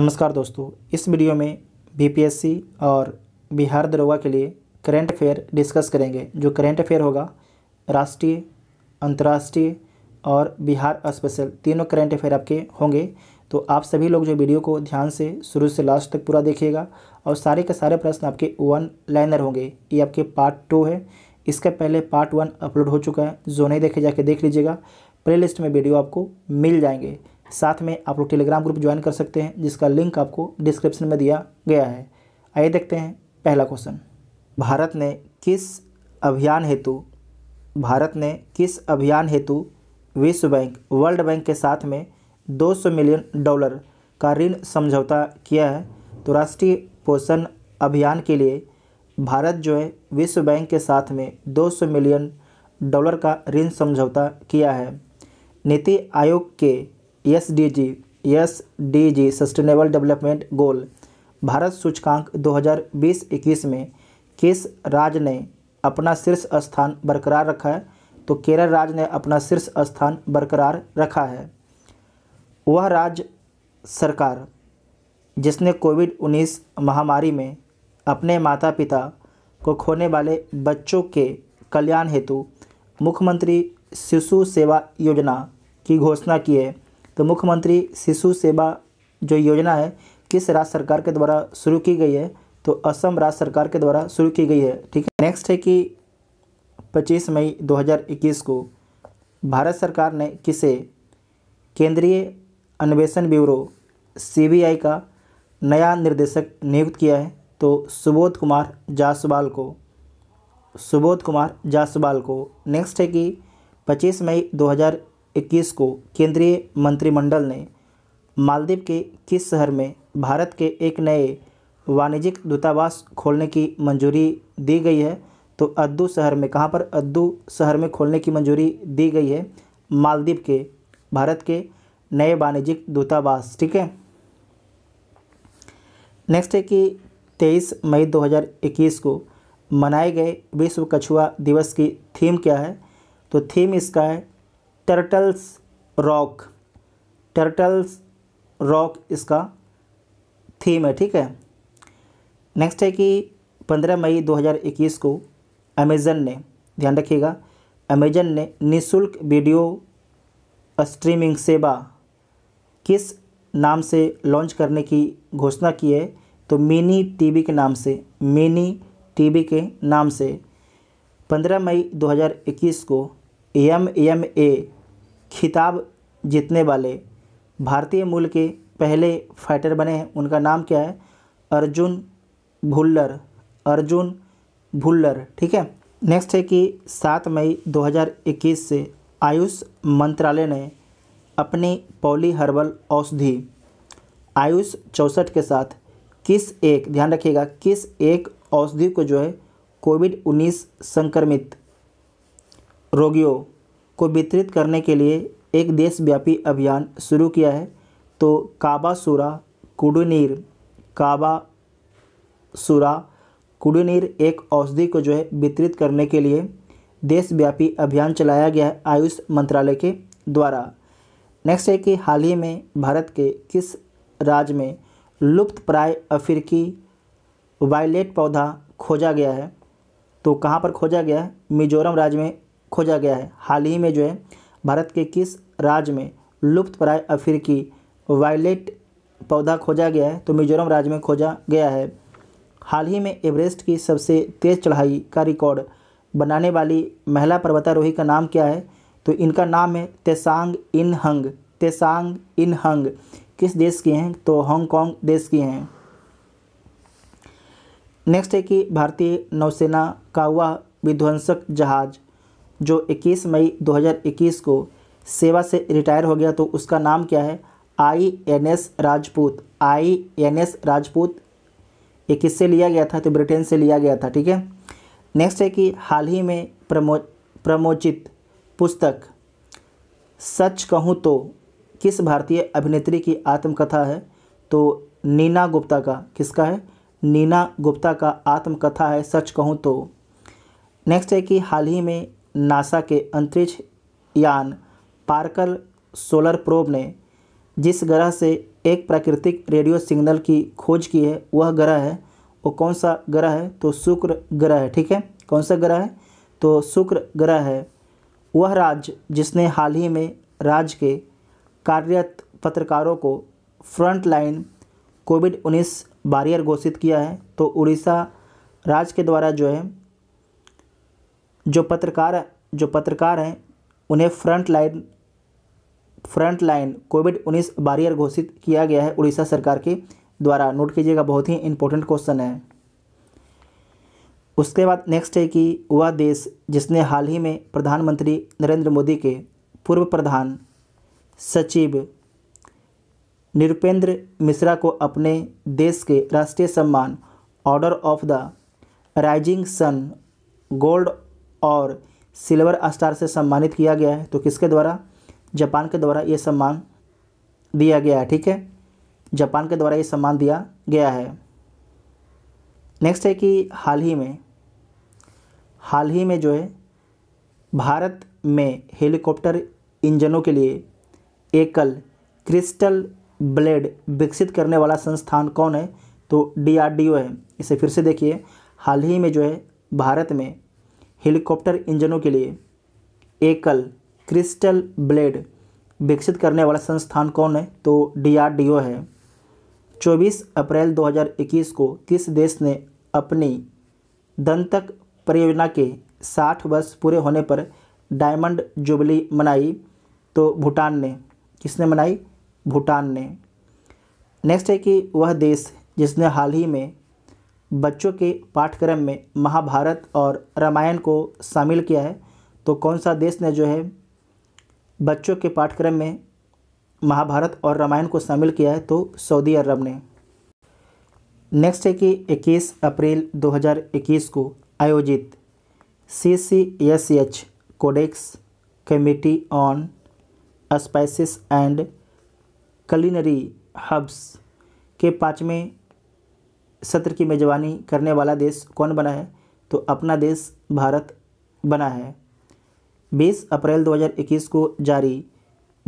नमस्कार दोस्तों इस वीडियो में बीपीएससी और बिहार दरोगा के लिए करेंट अफेयर डिस्कस करेंगे जो करेंट अफेयर होगा राष्ट्रीय अंतर्राष्ट्रीय और बिहार स्पेशल तीनों करंट अफेयर आपके होंगे तो आप सभी लोग जो वीडियो को ध्यान से शुरू से लास्ट तक पूरा देखिएगा और सारे के सारे प्रश्न आपके वन लाइनर होंगे ये आपके पार्ट टू है इसका पहले पार्ट वन अपलोड हो चुका है जो नहीं देखे जाके देख लीजिएगा प्ले लिस्ट में वीडियो आपको मिल जाएंगे साथ में आप लोग टेलीग्राम ग्रुप ज्वाइन कर सकते हैं जिसका लिंक आपको डिस्क्रिप्शन में दिया गया है आइए देखते हैं पहला क्वेश्चन भारत ने किस अभियान हेतु भारत ने किस अभियान हेतु विश्व बैंक वर्ल्ड बैंक के साथ में 200 मिलियन डॉलर का ऋण समझौता किया है तो राष्ट्रीय पोषण अभियान के लिए भारत जो है विश्व बैंक के साथ में 200 मिलियन डॉलर का ऋण समझौता किया है नीति आयोग के S D G S D G sustainable development goal Bharat सूचकांक 2020-21 में किस राज्य ने अपना शीर्ष स्थान बरकरार रखा है तो केरल राज्य ने अपना शीर्ष स्थान बरकरार रखा है वह राज्य सरकार जिसने कोविड 19 महामारी में अपने माता पिता को खोने वाले बच्चों के कल्याण हेतु मुख्यमंत्री शिशु सेवा योजना की घोषणा की है तो मुख्यमंत्री शिशु सेवा जो योजना है किस राज्य सरकार के द्वारा शुरू की गई है तो असम राज्य सरकार के द्वारा शुरू की गई है ठीक है नेक्स्ट है कि 25 मई 2021 को भारत सरकार ने किसे केंद्रीय अन्वेषण ब्यूरो सीबीआई का नया निर्देशक नियुक्त किया है तो सुबोध कुमार जायसवाल को सुबोध कुमार जायसवाल को नेक्स्ट है कि 25 मई 2021 को केंद्रीय मंत्रिमंडल ने मालदीव के किस शहर में भारत के एक नए वाणिज्यिक दूतावास खोलने की मंजूरी दी गई है तो अद्दू शहर में कहाँ पर अद्दू शहर में खोलने की मंजूरी दी गई है मालदीव के भारत के नए वाणिज्यिक दूतावास ठीक है नेक्स्ट है कि 23 मई 2021 को मनाए गए विश्व कछुआ दिवस की थीम क्या है तो थीम इसका है टर्टल्स रॉक टर्टल्स रॉक इसका थीम है ठीक है नेक्स्ट है कि 15 मई 2021 को अमेज़न ने ध्यान रखिएगा अमेज़न ने निशुल्क वीडियो स्ट्रीमिंग सेवा किस नाम से लॉन्च करने की घोषणा की है तो मिनी टीवी के नाम से मिनी टीवी के नाम से 15 मई 2021 को एम एम ए खिताब जीतने वाले भारतीय मूल के पहले फाइटर बने हैं उनका नाम क्या है अर्जुन भुल्लर अर्जुन भुल्लर ठीक है नेक्स्ट है कि सात मई 2021 से आयुष मंत्रालय ने अपनी पॉली हर्बल औषधि आयुष चौंसठ के साथ किस एक ध्यान रखिएगा किस एक औषधि को जो है कोविड 19 संक्रमित रोगियों को वितरित करने के लिए एक देशव्यापी अभियान शुरू किया है तो काबा सूरा कुडुनीर सूरा कुडुनीर एक औषधि को जो है वितरित करने के लिए देशव्यापी अभियान चलाया गया है आयुष मंत्रालय के द्वारा नेक्स्ट है कि हाल ही में भारत के किस राज्य में लुप्त प्राय अफ्रीकी वायलेट पौधा खोजा गया है तो कहाँ पर खोजा गया है मिजोरम राज्य में खोजा गया है हाल ही में जो है भारत के किस राज्य में लुप्त प्राय अफ्रीकी वायलेट पौधा खोजा गया है तो मिजोरम राज्य में खोजा गया है हाल ही में एवरेस्ट की सबसे तेज़ चढ़ाई का रिकॉर्ड बनाने वाली महिला पर्वतारोही का नाम क्या है तो इनका नाम है तेसांग इन हंग तेसांग इन हंग किस देश की हैं तो हांगकांग देश की हैं नेक्स्ट है कि भारतीय नौसेना का वह विध्वंसक जहाज़ जो 21 मई 2021 को सेवा से रिटायर हो गया तो उसका नाम क्या है I N S Rajput I N S Rajput ये किससे लिया गया था तो ब्रिटेन से लिया गया था ठीक है नेक्स्ट है कि हाल ही में प्रमो प्रमोचित पुस्तक सच कहूँ तो किस भारतीय अभिनेत्री की आत्मकथा है तो नीना गुप्ता का किसका है नीना गुप्ता का आत्मकथा है सच कहूँ तो नेक्स्ट है कि हाल ही में नासा के अंतरिक्ष यान पार्कर सोलर प्रोब ने जिस ग्रह से एक प्राकृतिक रेडियो सिग्नल की खोज की है वह ग्रह है वो कौन सा ग्रह है तो शुक्र ग्रह है ठीक है कौन सा ग्रह है तो शुक्र ग्रह है वह राज्य जिसने हाल ही में राज्य के कार्यरत पत्रकारों को फ्रंट लाइन कोविड उन्नीस बारियर घोषित किया है तो उड़ीसा राज्य के द्वारा जो है जो पत्रकार जो पत्रकार हैं उन्हें front line front line COVID उन्नीस बारियर घोषित किया गया है उड़ीसा सरकार के द्वारा नोट कीजिएगा बहुत ही इंपॉर्टेंट क्वेश्चन है उसके बाद नेक्स्ट है कि वह देश जिसने हाल ही में प्रधानमंत्री नरेंद्र मोदी के पूर्व प्रधान सचिव निरुपेंद्र मिश्रा को अपने देश के राष्ट्रीय सम्मान Order of the Rising Sun gold और सिल्वर स्टार से सम्मानित किया गया है तो किसके द्वारा जापान के द्वारा ये सम्मान दिया गया है ठीक है जापान के द्वारा ये सम्मान दिया गया है नेक्स्ट है कि हाल ही में हाल ही में जो है भारत में हेलीकॉप्टर इंजनों के लिए एकल क्रिस्टल ब्लेड विकसित करने वाला संस्थान कौन है तो डीआरडीओ है इसे फिर से देखिए हाल ही में जो है भारत में हेलीकॉप्टर इंजनों के लिए एकल क्रिस्टल ब्लेड विकसित करने वाला संस्थान कौन है तो डीआरडीओ है 24 अप्रैल 2021 को किस देश ने अपनी दंतक परियोजना के 60 वर्ष पूरे होने पर डायमंड जुबली मनाई तो भूटान ने किसने मनाई भूटान ने नेक्स्ट है कि वह देश जिसने हाल ही में बच्चों के पाठ्यक्रम में महाभारत और रामायण को शामिल किया है तो कौन सा देश ने जो है बच्चों के पाठ्यक्रम में महाभारत और रामायण को शामिल किया है तो सऊदी अरब ने नेक्स्ट है कि 21 अप्रैल 2021 को आयोजित C C S H Codex Committee on Spices and Culinary Herbs के पाँचवें सत्र की मेजबानी करने वाला देश कौन बना है तो अपना देश भारत बना है 20 अप्रैल 2021 को जारी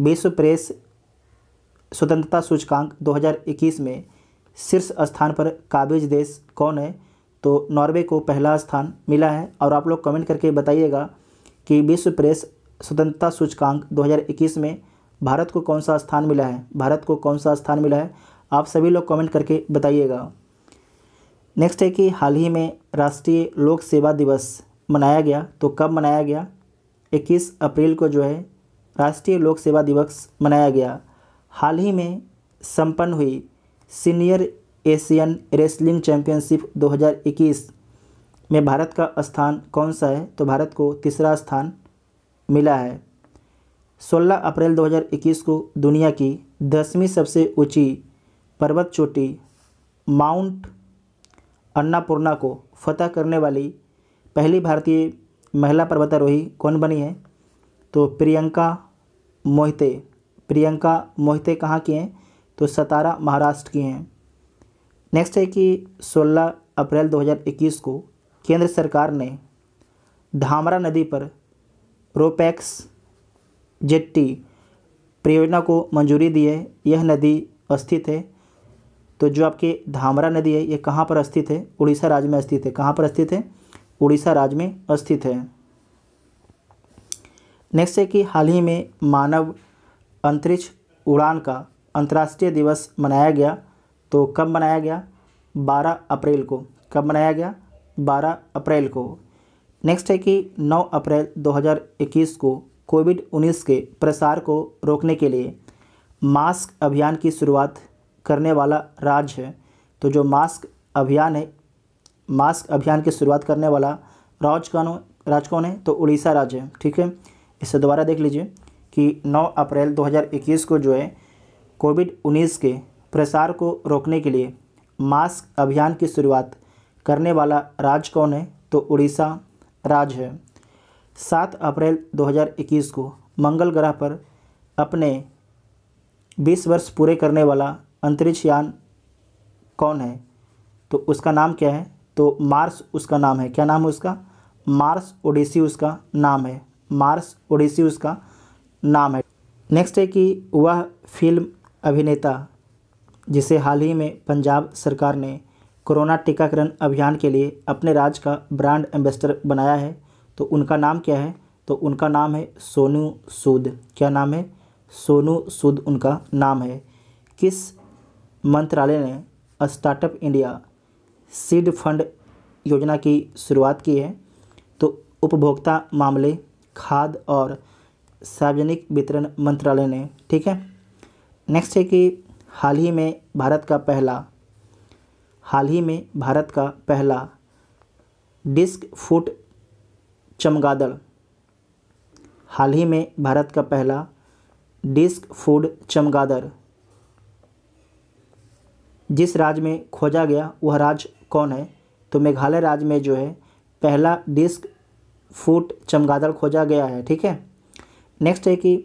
विश्व प्रेस स्वतंत्रता सूचकांक 2021 में शीर्ष स्थान पर काबिज देश कौन है तो नॉर्वे को पहला स्थान मिला है और आप लोग कमेंट करके बताइएगा कि विश्व प्रेस स्वतंत्रता सूचकांक 2021 में भारत को कौन सा स्थान मिला है भारत को कौन सा स्थान मिला है आप सभी लोग कमेंट करके बताइएगा नेक्स्ट है कि हाल ही में राष्ट्रीय लोक सेवा दिवस मनाया गया तो कब मनाया गया 21 अप्रैल को जो है राष्ट्रीय लोक सेवा दिवस मनाया गया हाल ही में संपन्न हुई सीनियर एशियन रेसलिंग चैंपियनशिप 2021 में भारत का स्थान कौन सा है तो भारत को तीसरा स्थान मिला है 16 अप्रैल 2021 को दुनिया की दसवीं सबसे ऊंची पर्वत चोटी माउंट अन्नापूर्णा को फतह करने वाली पहली भारतीय महिला पर्वतारोही कौन बनी है तो प्रियंका मोहिते प्रियंका मोहिते कहाँ की हैं तो सतारा महाराष्ट्र की हैं नेक्स्ट है कि 16 अप्रैल 2021 को केंद्र सरकार ने धामरा नदी पर रोपैक्स जेट्टी परियोजना को मंजूरी दी है यह नदी अस्थित है तो जो आपके धामरा नदी है ये कहाँ पर स्थित है उड़ीसा राज्य में स्थित है कहाँ पर स्थित है उड़ीसा राज्य में स्थित है नेक्स्ट है कि हाल ही में मानव अंतरिक्ष उड़ान का अंतर्राष्ट्रीय दिवस मनाया गया तो कब मनाया गया 12 अप्रैल को कब मनाया गया 12 अप्रैल को नेक्स्ट है कि 9 अप्रैल 2021 को कोविड 19 के प्रसार को रोकने के लिए मास्क अभियान की शुरुआत करने वाला राज्य है तो जो मास्क अभियान है मास्क अभियान की शुरुआत करने वाला राज कौन राज कौन है तो उड़ीसा राज्य है ठीक है इसे दोबारा देख लीजिए कि 9 अप्रैल 2021 को जो है कोविड 19 के प्रसार को रोकने के लिए मास्क अभियान की शुरुआत करने वाला राज्य कौन है तो उड़ीसा राज्य है सात अप्रैल 2021 को मंगल ग्रह पर अपने 20 वर्ष पूरे करने वाला अंतरिक्ष यान कौन है तो उसका नाम क्या है तो मार्स उसका नाम है क्या नाम है उसका मार्स ओडिसी उसका नाम है मार्स ओडिसी उसका नाम है नेक्स्ट है कि वह फिल्म अभिनेता जिसे हाल ही में पंजाब सरकार ने कोरोना टीकाकरण अभियान के लिए अपने राज्य का ब्रांड एम्बेसडर बनाया है तो उनका नाम क्या है तो उनका नाम है सोनू सूद क्या नाम है सोनू सूद उनका नाम है किस मंत्रालय ने स्टार्टअप इंडिया सीड फंड योजना की शुरुआत की है तो उपभोक्ता मामले खाद और सार्वजनिक वितरण मंत्रालय ने ठीक है नेक्स्ट है कि हाल ही में भारत का पहला हाल ही में भारत का पहला डिस्क फुट चमगादड़ हाल ही में भारत का पहला डिस्क फूड चमगादड़ जिस राज्य में खोजा गया वह राज्य कौन है तो मेघालय राज्य में जो है पहला डिस्क फूट चमगादड़ खोजा गया है ठीक है नेक्स्ट है कि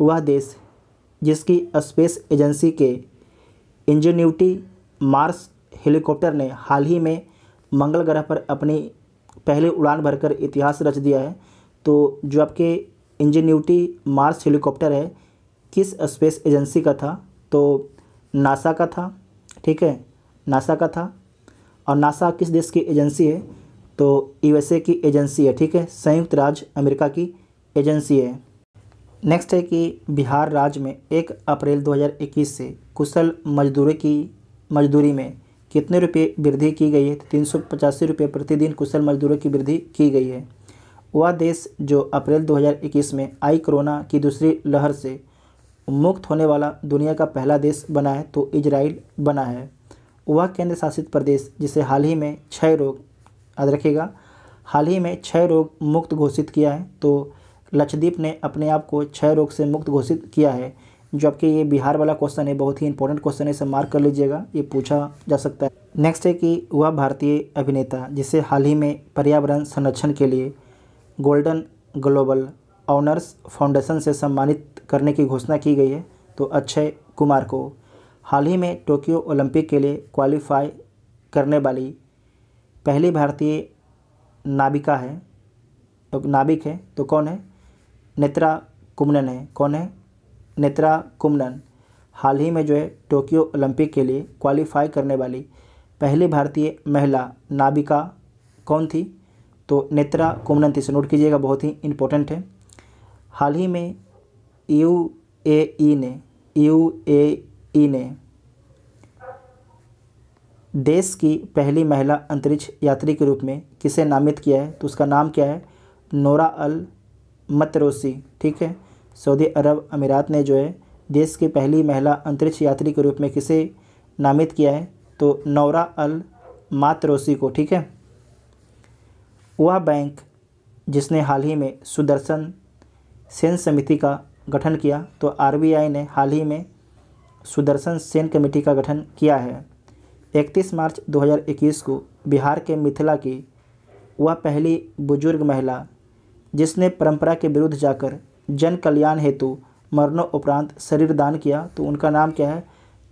वह देश जिसकी स्पेस एजेंसी के इंजीन्यूटी मार्स हेलीकॉप्टर ने हाल ही में मंगल ग्रह पर अपनी पहली उड़ान भरकर इतिहास रच दिया है तो जो आपके इंजीन्यूटी मार्स हेलीकॉप्टर है किस स्पेस एजेंसी का था तो नासा का था ठीक है नासा का था और नासा किस देश की एजेंसी है तो यूएसए की एजेंसी है ठीक है संयुक्त राज्य अमेरिका की एजेंसी है नेक्स्ट है कि बिहार राज्य में एक अप्रैल 2021 से कुशल मजदूरों की मजदूरी में कितने रुपये वृद्धि की गई है तो तीन सौ पचासी रुपये प्रतिदिन कुशल मजदूरों की वृद्धि की गई है वह देश जो अप्रैल 2021 में आई कोरोना की दूसरी लहर से मुक्त होने वाला दुनिया का पहला देश बना है तो इजराइल बना है वह केंद्र शासित प्रदेश जिसे हाल ही में क्षय रोग याद रखेगा हाल ही में क्षय रोग मुक्त घोषित किया है तो लक्षद्वीप ने अपने आप को क्षय रोग से मुक्त घोषित किया है जबकि ये बिहार वाला क्वेश्चन है बहुत ही इंपॉर्टेंट क्वेश्चन है इसे मार्क कर लीजिएगा ये पूछा जा सकता है नेक्स्ट है कि वह भारतीय अभिनेता जिसे हाल ही में पर्यावरण संरक्षण के लिए गोल्डन ग्लोबल ऑनर्स फाउंडेशन से सम्मानित करने की घोषणा की गई है तो अक्षय कुमार को हाल ही में टोक्यो ओलंपिक के लिए क्वालिफाई करने वाली पहली भारतीय नाविका है तो नाविक है तो कौन है नेत्रा कुमनन है कौन है नेत्रा कुमनन हाल ही में जो है टोक्यो ओलंपिक के लिए क्वालिफाई करने वाली पहली भारतीय महिला नाविका कौन थी तो नेत्रा कुमनन थी से नोट कीजिएगा बहुत ही इम्पोर्टेंट है हाल ही में यू ए ने यू ए ने देश की पहली महिला अंतरिक्ष यात्री के रूप में किसे नामित किया है तो उसका नाम क्या है नोरा अल मतरोसी ठीक है सऊदी अरब अमीरात ने जो है देश की पहली महिला अंतरिक्ष यात्री के रूप में किसे नामित किया है तो नौरा अल मातरोसी को ठीक है वह बैंक जिसने हाल ही में सुदर्शन सेन समिति का गठन किया तो आरबीआई ने हाल ही में सुदर्शन सेन कमेटी का गठन किया है 31 मार्च 2021 को बिहार के मिथिला की वह पहली बुजुर्ग महिला जिसने परंपरा के विरुद्ध जाकर जन कल्याण हेतु मरणोपरांत शरीर दान किया तो उनका नाम क्या है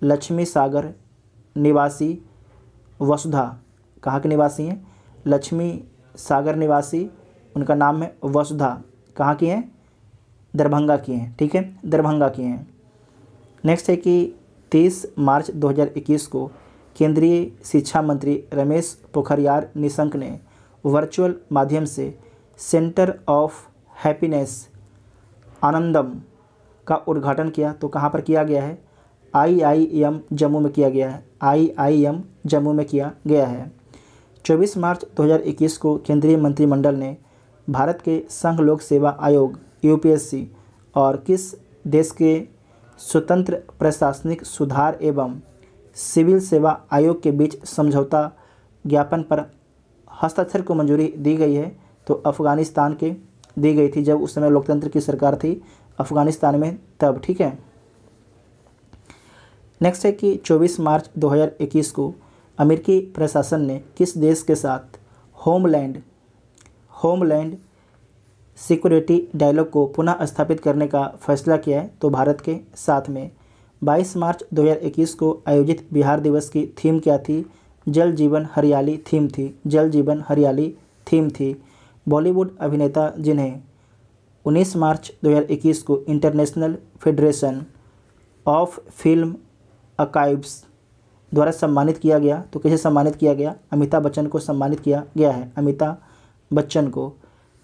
लक्ष्मी सागर निवासी वसुधा कहाँ के निवासी हैं लक्ष्मी सागर निवासी उनका नाम है वसुधा कहाँ की हैं दरभंगा की हैं ठीक है दरभंगा की हैं नेक्स्ट है कि 30 मार्च 2021 को केंद्रीय शिक्षा मंत्री रमेश पोखरियाल निशंक ने वर्चुअल माध्यम से सेंटर ऑफ हैप्पीनेस आनंदम का उद्घाटन किया तो कहाँ पर किया गया है आईआईएम जम्मू में किया गया है आईआईएम जम्मू में किया गया है 24 मार्च 2021 को केंद्रीय मंत्रिमंडल ने भारत के संघ लोक सेवा आयोग यूपीएससी और किस देश के स्वतंत्र प्रशासनिक सुधार एवं सिविल सेवा आयोग के बीच समझौता ज्ञापन पर हस्ताक्षर को मंजूरी दी गई है तो अफ़गानिस्तान के दी गई थी जब उस समय लोकतंत्र की सरकार थी अफ़गानिस्तान में तब ठीक है नेक्स्ट है कि 24 मार्च 2021 को अमेरिकी प्रशासन ने किस देश के साथ होमलैंड होमलैंड सिक्योरिटी डायलॉग को पुनः स्थापित करने का फैसला किया है तो भारत के साथ में 22 मार्च 2021 को आयोजित बिहार दिवस की थीम क्या थी जल जीवन हरियाली थीम थी जल जीवन हरियाली थीम थी बॉलीवुड अभिनेता जिन्हें 19 मार्च 2021 को इंटरनेशनल फेडरेशन ऑफ फिल्म अकाइब्स द्वारा सम्मानित किया गया तो किसे सम्मानित किया गया अमिताभ बच्चन को सम्मानित किया गया है अमिताभ बच्चन को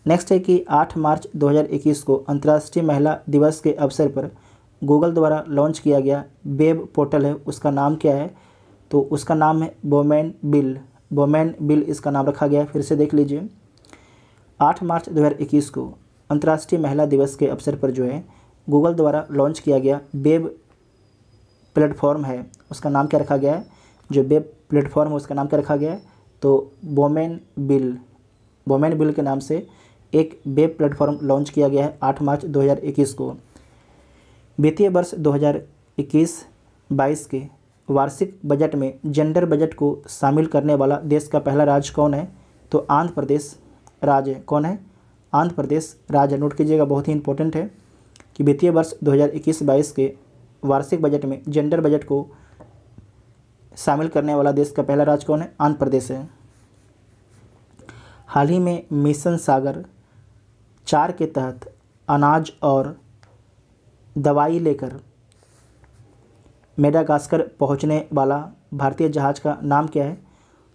नेक्स्ट है कि 8 मार्च 2021 को अंतर्राष्ट्रीय महिला दिवस के अवसर पर गूगल द्वारा लॉन्च किया गया वेब पोर्टल है उसका नाम क्या है तो उसका नाम है वोमेन बिल वोमेन बिल इसका नाम रखा गया है फिर से देख लीजिए 8 मार्च 2021 को अंतर्राष्ट्रीय महिला दिवस के अवसर पर जो है गूगल द्वारा लॉन्च किया गया वेब प्लेटफॉर्म है उसका नाम क्या रखा गया है जो वेब प्लेटफॉर्म है उसका नाम क्या रखा गया है तो वोमेन बिल वोमेन बिल के नाम से एक वेब प्लेटफॉर्म लॉन्च किया गया है 8 मार्च 2021 को वित्तीय वर्ष 2021-22 के वार्षिक बजट में जेंडर बजट को शामिल करने वाला देश का पहला राज्य कौन है तो आंध्र प्रदेश राज्य कौन है आंध्र प्रदेश राज्य नोट कीजिएगा बहुत ही इंपॉर्टेंट है कि वित्तीय वर्ष 2021-22 के वार्षिक बजट में जेंडर बजट को शामिल करने वाला देश का पहला राज्य कौन है आंध्र प्रदेश है हाल ही में मिशन सागर चार के तहत अनाज और दवाई लेकर मेडागास्कर पहुंचने वाला भारतीय जहाज़ का नाम क्या है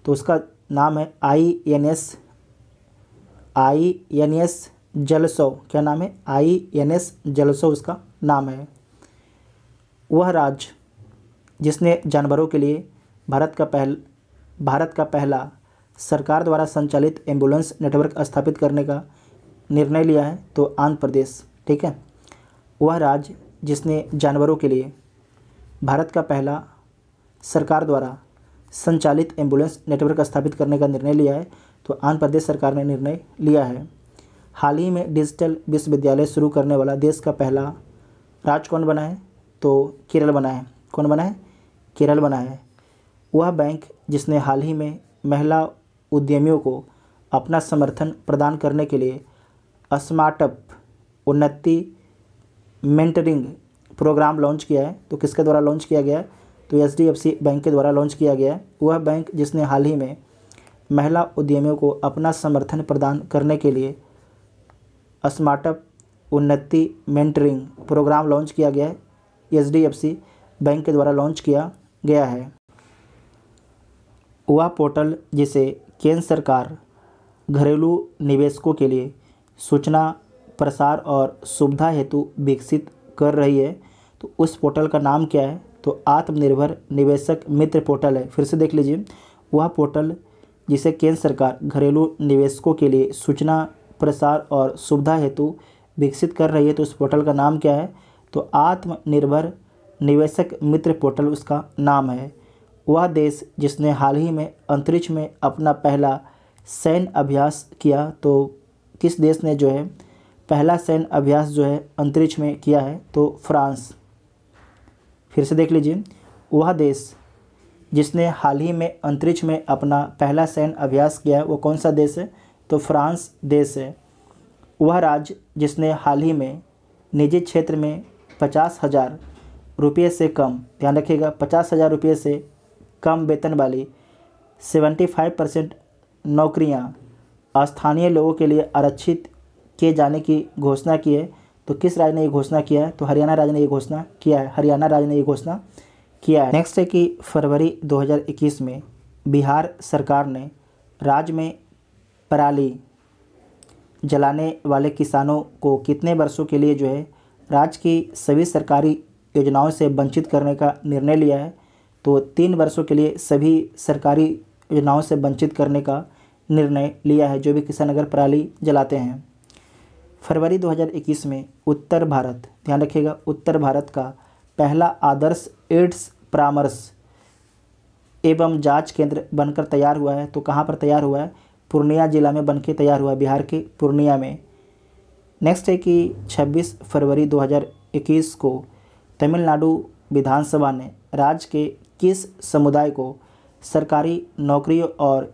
तो उसका नाम है I N S I N S Jalashwa क्या नाम है आई एन एस जलसो उसका नाम है वह राज्य जिसने जानवरों के लिए भारत का पहल भारत का पहला सरकार द्वारा संचालित एम्बुलेंस नेटवर्क स्थापित करने का निर्णय लिया है तो आंध्र प्रदेश ठीक है वह राज्य जिसने जानवरों के लिए भारत का पहला सरकार द्वारा संचालित एम्बुलेंस नेटवर्क स्थापित करने का निर्णय लिया है तो आंध्र प्रदेश सरकार ने निर्णय लिया है हाल ही में डिजिटल विश्वविद्यालय शुरू करने वाला देश का पहला राज्य कौन बना है तो केरल बना है कौन बना है केरल बना है वह बैंक जिसने हाल ही में महिला उद्यमियों को अपना समर्थन प्रदान करने के लिए स्मार्टअप उन्नति मेंटरिंग प्रोग्राम लॉन्च किया है तो किसके द्वारा लॉन्च किया गया है तो एच बैंक के द्वारा लॉन्च किया गया है वह बैंक जिसने हाल ही में महिला उद्यमियों को अपना समर्थन प्रदान करने के लिए स्मार्टअप उन्नति मेंटरिंग प्रोग्राम लॉन्च किया गया है एच बैंक के द्वारा लॉन्च किया गया है वह पोर्टल जिसे केंद्र सरकार घरेलू निवेशकों के लिए सूचना प्रसार और सुविधा हेतु विकसित कर रही है तो उस पोर्टल का नाम क्या है तो आत्मनिर्भर निवेशक मित्र पोर्टल है फिर से देख लीजिए वह पोर्टल जिसे केंद्र सरकार घरेलू निवेशकों के लिए सूचना प्रसार और सुविधा हेतु विकसित कर रही है तो उस पोर्टल का नाम क्या है तो आत्मनिर्भर निवेशक मित्र पोर्टल उसका नाम है वह देश जिसने हाल ही में अंतरिक्ष में अपना पहला सैन्य अभ्यास किया तो किस देश ने जो है पहला सैन्य अभ्यास जो है अंतरिक्ष में किया है तो फ्रांस फिर से देख लीजिए वह देश जिसने हाल ही में अंतरिक्ष में अपना पहला सैन्य अभ्यास किया है वो कौन सा देश है तो फ्रांस देश है वह राज्य जिसने हाल ही में निजी क्षेत्र में पचास हज़ार रुपये से कम ध्यान रखिएगा पचास हज़ार रुपये से कम वेतन वाली सेवेंटी फाइव परसेंट नौकरियाँ स्थानीय लोगों के लिए आरक्षित किए जाने की घोषणा की है तो किस राज्य ने ये घोषणा किया है तो हरियाणा राज्य ने ये घोषणा किया है हरियाणा राज्य ने ये घोषणा किया है नेक्स्ट है कि फरवरी 2021 में बिहार सरकार ने राज्य में पराली जलाने वाले किसानों को कितने वर्षों के लिए जो है राज्य की सभी सरकारी योजनाओं से वंचित करने का निर्णय लिया है तो तीन वर्षों के लिए सभी सरकारी योजनाओं से वंचित करने का निर्णय लिया है जो भी किसान अगर पराली जलाते हैं फरवरी 2021 में उत्तर भारत ध्यान रखिएगा उत्तर भारत का पहला आदर्श एड्स परामर्श एवं जांच केंद्र बनकर तैयार हुआ है तो कहाँ पर तैयार हुआ है पूर्णिया जिला में बनके तैयार हुआ है बिहार के पूर्णिया में नेक्स्ट है कि 26 फरवरी 2021 को तमिलनाडु विधानसभा ने राज्य के किस समुदाय को सरकारी नौकरियों और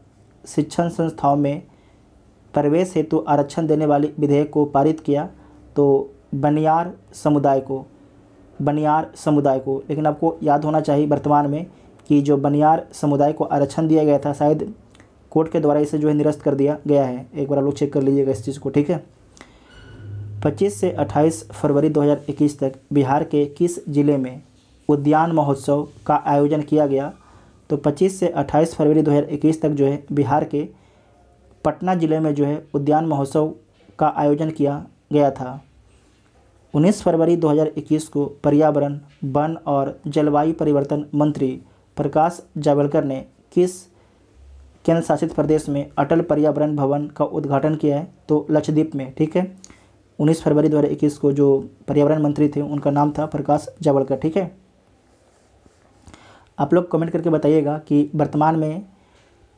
शिक्षण संस्थाओं में प्रवेश हेतु आरक्षण देने वाले विधेयक को पारित किया तो बनियार समुदाय को बनियार समुदाय को लेकिन आपको याद होना चाहिए वर्तमान में कि जो बनियार समुदाय को आरक्षण दिया गया था शायद कोर्ट के द्वारा इसे जो है निरस्त कर दिया गया है एक बार आप लोग चेक कर लीजिएगा इस चीज़ को ठीक है 25 से 28 फरवरी 2021 तक बिहार के किस ज़िले में उद्यान महोत्सव का आयोजन किया गया तो 25 से 28 फरवरी 2021 तक जो है बिहार के पटना ज़िले में जो है उद्यान महोत्सव का आयोजन किया गया था 19 फरवरी 2021 को पर्यावरण वन और जलवायु परिवर्तन मंत्री प्रकाश जावड़ेकर ने किस केंद्र शासित प्रदेश में अटल पर्यावरण भवन का उद्घाटन किया है तो लक्षद्वीप में ठीक है 19 फरवरी 2021 को जो पर्यावरण मंत्री थे उनका नाम था प्रकाश जावड़कर ठीक है आप लोग कमेंट करके बताइएगा कि वर्तमान में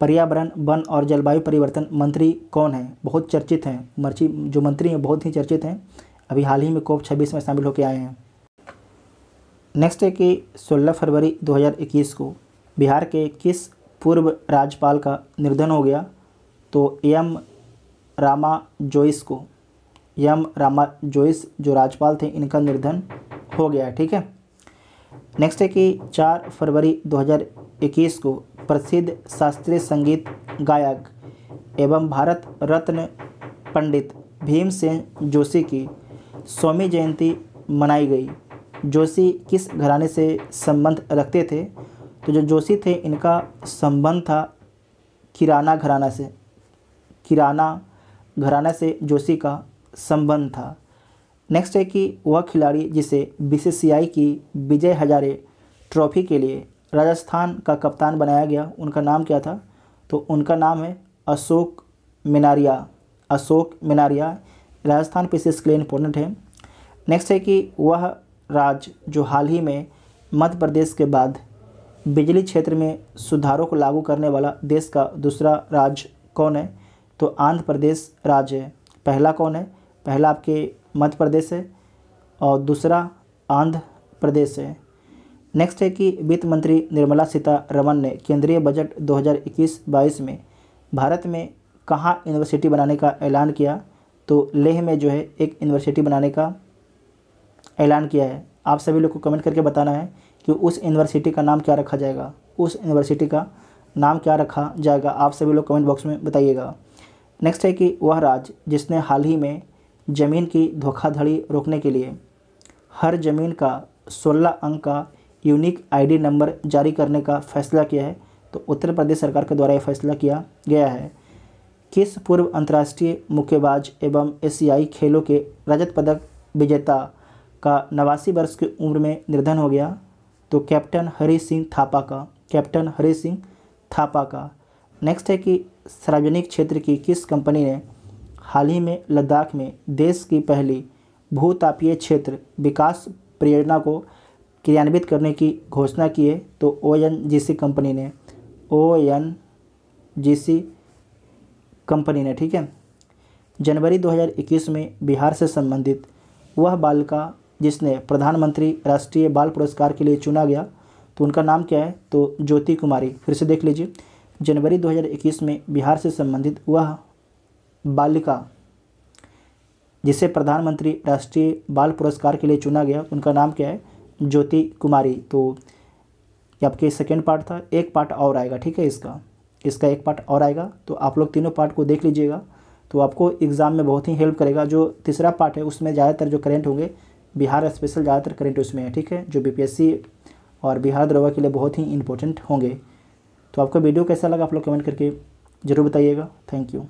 पर्यावरण वन और जलवायु परिवर्तन मंत्री कौन है बहुत चर्चित हैं मर्ची जो मंत्री हैं बहुत ही चर्चित हैं अभी हाल ही में कोप छब्बीस में शामिल होकर आए हैं नेक्स्ट है कि 16 फरवरी 2021 को बिहार के किस पूर्व राज्यपाल का निर्धन हो गया तो एम रामा जोइस को एम रामा जोइस जो राज्यपाल थे इनका निर्धन हो गया ठीक है नेक्स्ट है कि 4 फरवरी 2021 को प्रसिद्ध शास्त्रीय संगीत गायक एवं भारत रत्न पंडित भीमसेन जोशी की स्वामी जयंती मनाई गई जोशी किस घराने से संबंध रखते थे तो जो जोशी थे इनका संबंध था किराना घराना से किराना घराना से जोशी का संबंध था नेक्स्ट है कि वह खिलाड़ी जिसे बीसीसीआई की विजय हजारे ट्रॉफी के लिए राजस्थान का कप्तान बनाया गया उनका नाम क्या था तो उनका नाम है अशोक मिनारिया अशोक मिनारिया राजस्थान पे के लिए इम्पोर्टेंट है नेक्स्ट है कि वह राज्य जो हाल ही में मध्य प्रदेश के बाद बिजली क्षेत्र में सुधारों को लागू करने वाला देश का दूसरा राज्य कौन है तो आंध्र प्रदेश राज्य है पहला कौन है पहला आपके मध्य प्रदेश है और दूसरा आंध्र प्रदेश है नेक्स्ट है कि वित्त मंत्री निर्मला सीतारमन ने केंद्रीय बजट 2021-22 में भारत में कहाँ यूनिवर्सिटी बनाने का ऐलान किया तो लेह में जो है एक यूनिवर्सिटी बनाने का ऐलान किया है आप सभी लोग को कमेंट करके बताना है कि उस यूनिवर्सिटी का नाम क्या रखा जाएगा उस यूनिवर्सिटी का नाम क्या रखा जाएगा आप सभी लोग कमेंट बॉक्स में बताइएगा नेक्स्ट है कि वह राज्य जिसने हाल ही में ज़मीन की धोखाधड़ी रोकने के लिए हर ज़मीन का 16 अंक का यूनिक आईडी नंबर जारी करने का फैसला किया है तो उत्तर प्रदेश सरकार के द्वारा यह फैसला किया गया है किस पूर्व अंतर्राष्ट्रीय मुक्केबाज एवं एशियाई खेलों के रजत पदक विजेता का नवासी वर्ष की उम्र में निर्धन हो गया तो कैप्टन हरी सिंह थापा का कैप्टन हरी सिंह थापा का नेक्स्ट है कि सार्वजनिक क्षेत्र की किस कंपनी ने हाल ही में लद्दाख में देश की पहली भूतापीय क्षेत्र विकास परियोजना को क्रियान्वित करने की घोषणा की है तो ओ कंपनी ने ओ कंपनी ने ठीक है जनवरी 2021 में बिहार से संबंधित वह बालिका जिसने प्रधानमंत्री राष्ट्रीय बाल पुरस्कार के लिए चुना गया तो उनका नाम क्या है तो ज्योति कुमारी फिर से देख लीजिए जनवरी 2021 में बिहार से संबंधित वह बालिका जिसे प्रधानमंत्री राष्ट्रीय बाल पुरस्कार के लिए चुना गया उनका नाम क्या है ज्योति कुमारी तो ये आपके सेकेंड पार्ट था एक पार्ट और आएगा ठीक है इसका इसका एक पार्ट और आएगा तो आप लोग तीनों पार्ट को देख लीजिएगा तो आपको एग्ज़ाम में बहुत ही हेल्प करेगा जो तीसरा पार्ट है उसमें ज़्यादातर जो करेंट होंगे बिहार स्पेशल ज़्यादातर करेंट उसमें है ठीक है जो बीपीएससी और बिहार दरोगा के लिए बहुत ही इंपॉर्टेंट होंगे तो आपको वीडियो कैसा लगा आप लोग कमेंट करके ज़रूर बताइएगा थैंक यू